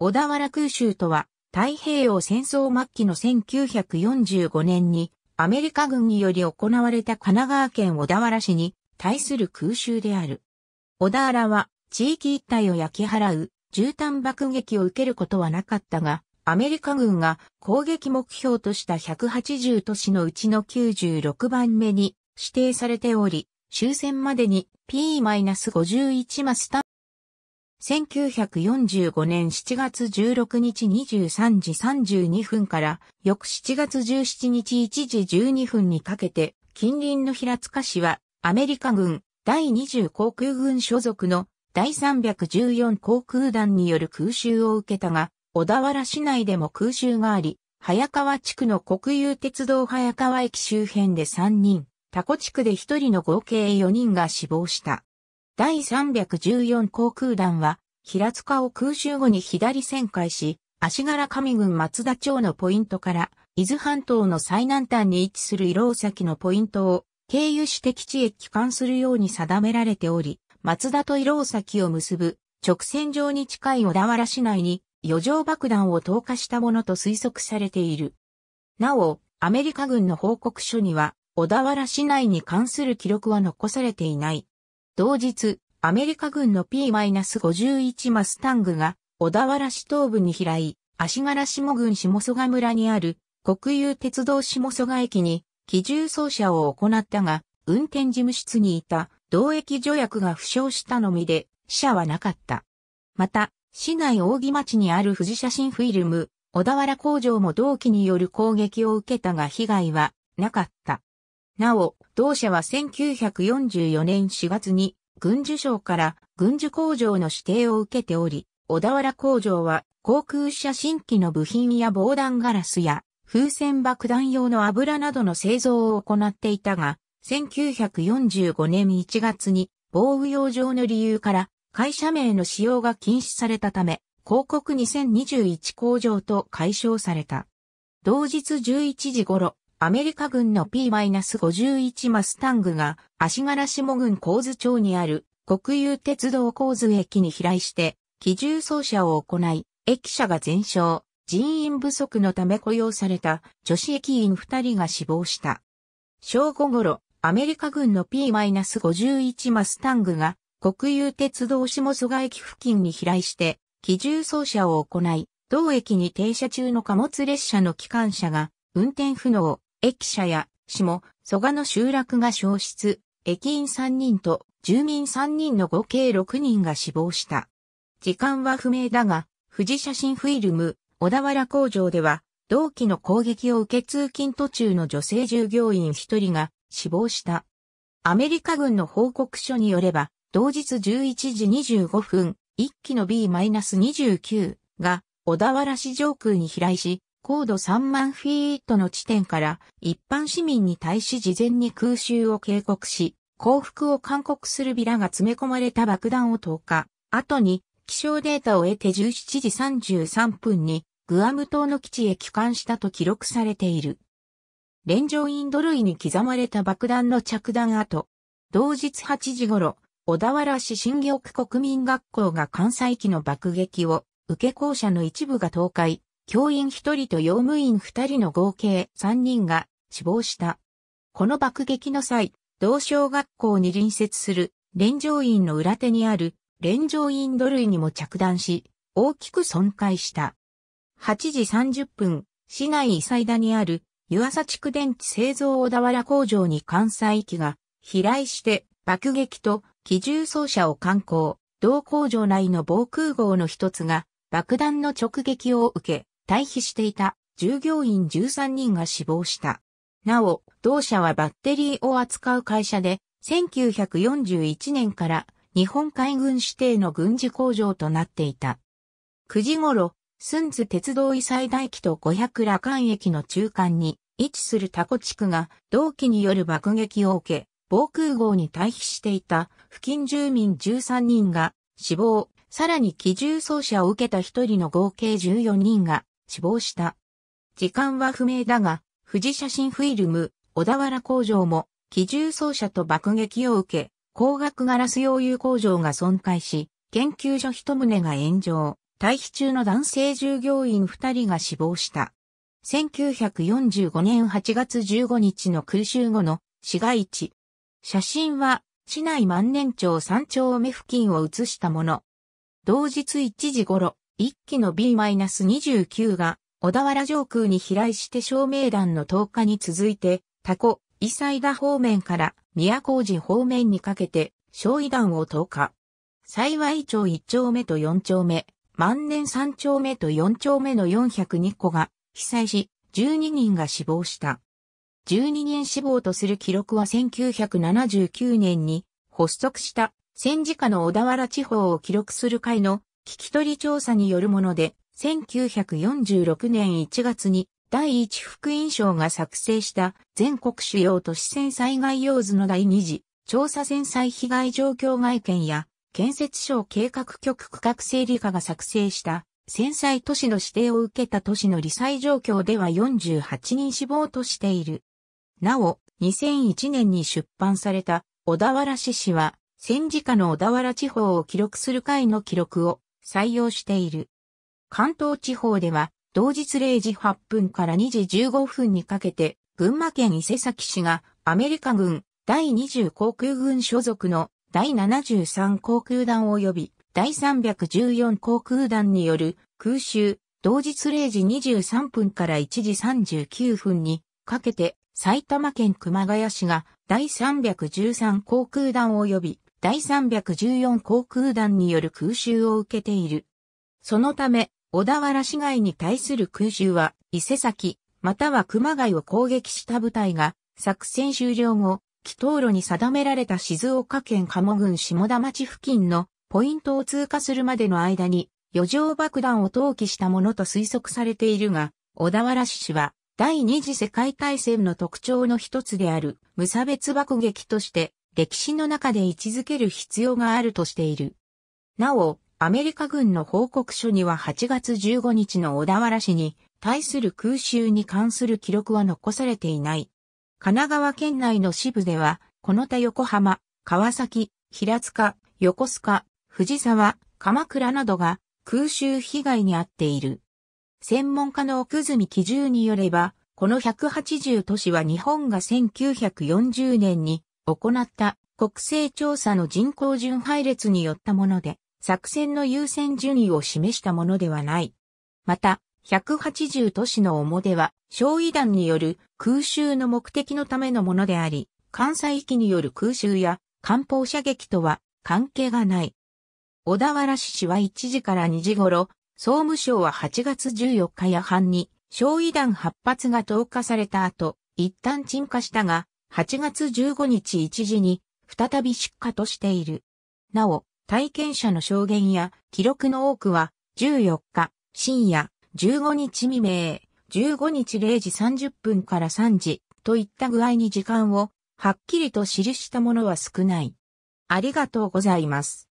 小田原空襲とは、太平洋戦争末期の1945年に、アメリカ軍により行われた神奈川県小田原市に対する空襲である。小田原は、地域一帯を焼き払う、絨毯爆撃を受けることはなかったが、アメリカ軍が攻撃目標とした180都市のうちの96番目に指定されており、終戦までに P-51 マスタ1945年7月16日23時32分から翌7月17日1時12分にかけて近隣の平塚市はアメリカ軍第20航空軍所属の第314航空団による空襲を受けたが、小田原市内でも空襲があり、早川地区の国有鉄道早川駅周辺で3人、タコ地区で1人の合計4人が死亡した。第314航空団は、平塚を空襲後に左旋回し、足柄上郡松田町のポイントから、伊豆半島の最南端に位置する色尾崎のポイントを、経由して基地へ帰還するように定められており、松田と色尾崎を結ぶ直線上に近い小田原市内に余剰爆弾を投下したものと推測されている。なお、アメリカ軍の報告書には、小田原市内に関する記録は残されていない。同日、アメリカ軍の P-51 マスタングが小田原市東部に飛来、足柄下郡下曽我村にある国有鉄道下曽我駅に機銃走射を行ったが、運転事務室にいた同駅助役が負傷したのみで死者はなかった。また、市内扇町にある富士写真フィルム、小田原工場も同期による攻撃を受けたが被害はなかった。なお、同社は1944年4月に、軍需省から軍需工場の指定を受けており、小田原工場は航空車新規の部品や防弾ガラスや風船爆弾用の油などの製造を行っていたが、1945年1月に防雨用上の理由から会社名の使用が禁止されたため、広告2021工場と解消された。同日11時頃、アメリカ軍の P-51 マスタングが足柄下郡神津町にある国有鉄道神津駅に飛来して機銃走射を行い、駅舎が全焼、人員不足のため雇用された女子駅員2人が死亡した。正午頃、アメリカ軍の P-51 マスタングが国有鉄道下蘇我駅付近に飛来して、機銃走射を行い、同駅に停車中の貨物列車の機関車が運転不能、駅舎や下、蘇我の集落が消失、駅員3人と住民3人の合計6人が死亡した。時間は不明だが、富士写真フィルム、小田原工場では、同期の攻撃を受け通勤途中の女性従業員1人が死亡した。アメリカ軍の報告書によれば、同日11時25分、1機の B-29 が小田原市上空に飛来し、高度3万フィートの地点から一般市民に対し事前に空襲を警告し、降伏を勧告するビラが詰め込まれた爆弾を投下。後に気象データを得て17時33分にグアム島の基地へ帰還したと記録されている。連城インド類に刻まれた爆弾の着弾後、同日8時頃、小田原市新玉国民学校が関西機の爆撃を受け校舎の一部が倒壊、教員1人と用務員2人の合計3人が死亡した。この爆撃の際、同小学校に隣接する連城院の裏手にある連城院土塁にも着弾し、大きく損壊した。8時30分、市内伊佐田にある湯浅地区電池製造小田原工場に関西機が飛来して爆撃と機銃装車を観光、同工場内の防空壕の一つが爆弾の直撃を受け、退避していた従業員13人が死亡した。なお、同社はバッテリーを扱う会社で、1941年から日本海軍指定の軍事工場となっていた。9時頃、スンズ鉄道異災大気と500羅漢駅の中間に位置するタコ地区が同期による爆撃を受け、防空壕に退避していた付近住民13人が死亡、さらに機銃掃車を受けた1人の合計14人が死亡した。時間は不明だが、富士写真フィルム、小田原工場も、機銃奏者と爆撃を受け、光学ガラス溶融工場が損壊し、研究所一棟が炎上、退避中の男性従業員二人が死亡した。1945年8月15日の空襲後の市街地。写真は市内万年町三丁目付近を写したもの。同日1時頃、1機の B-29 が小田原上空に飛来して照明弾の投下に続いて、タコ、イサイダ方面から宮古寺方面にかけて、焼夷弾を投下。幸い町1丁目と4丁目、万年3丁目と4丁目の402個が被災し、12人が死亡した。12人死亡とする記録は1979年に発足した戦時下の小田原地方を記録する会の聞き取り調査によるもので、1946年1月に第一福音省が作成した全国主要都市線災害用図の第二次調査戦災被害状況外見や建設省計画局区画整理課が作成した戦災都市の指定を受けた都市の理災状況では48人死亡としている。なお、2001年に出版された小田原市市は戦時下の小田原地方を記録する会の記録を採用している。関東地方では、同日0時8分から2時15分にかけて、群馬県伊勢崎市がアメリカ軍第20航空軍所属の第73航空団及び第314航空団による空襲、同日0時23分から1時39分にかけて埼玉県熊谷市が第313航空団及び第314航空団による空襲を受けている。そのため、小田原市街に対する空襲は、伊勢崎、または熊谷を攻撃した部隊が、作戦終了後、祈祷路に定められた静岡県鴨郡下田町付近のポイントを通過するまでの間に、余剰爆弾を投棄したものと推測されているが、小田原市は、第二次世界大戦の特徴の一つである無差別爆撃として歴史の中で位置づける必要があるとしている。なお、アメリカ軍の報告書には8月15日の小田原市に対する空襲に関する記録は残されていない。神奈川県内の支部では、この他横浜、川崎、平塚、横須賀、藤沢、鎌倉などが空襲被害に遭っている。専門家の奥住基準によれば、この180都市は日本が1940年に行った国勢調査の人口順配列によったもので、作戦の優先順位を示したものではない。また、180都市の表は、焼夷弾による空襲の目的のためのものであり、関西域による空襲や艦砲射撃とは関係がない。小田原市市は1時から2時頃、総務省は8月14日夜半に、焼夷弾8発が投下された後、一旦沈下したが、8月15日1時に再び出荷としている。なお、体験者の証言や記録の多くは14日深夜、15日未明、15日0時30分から3時といった具合に時間をはっきりと記したものは少ない。ありがとうございます。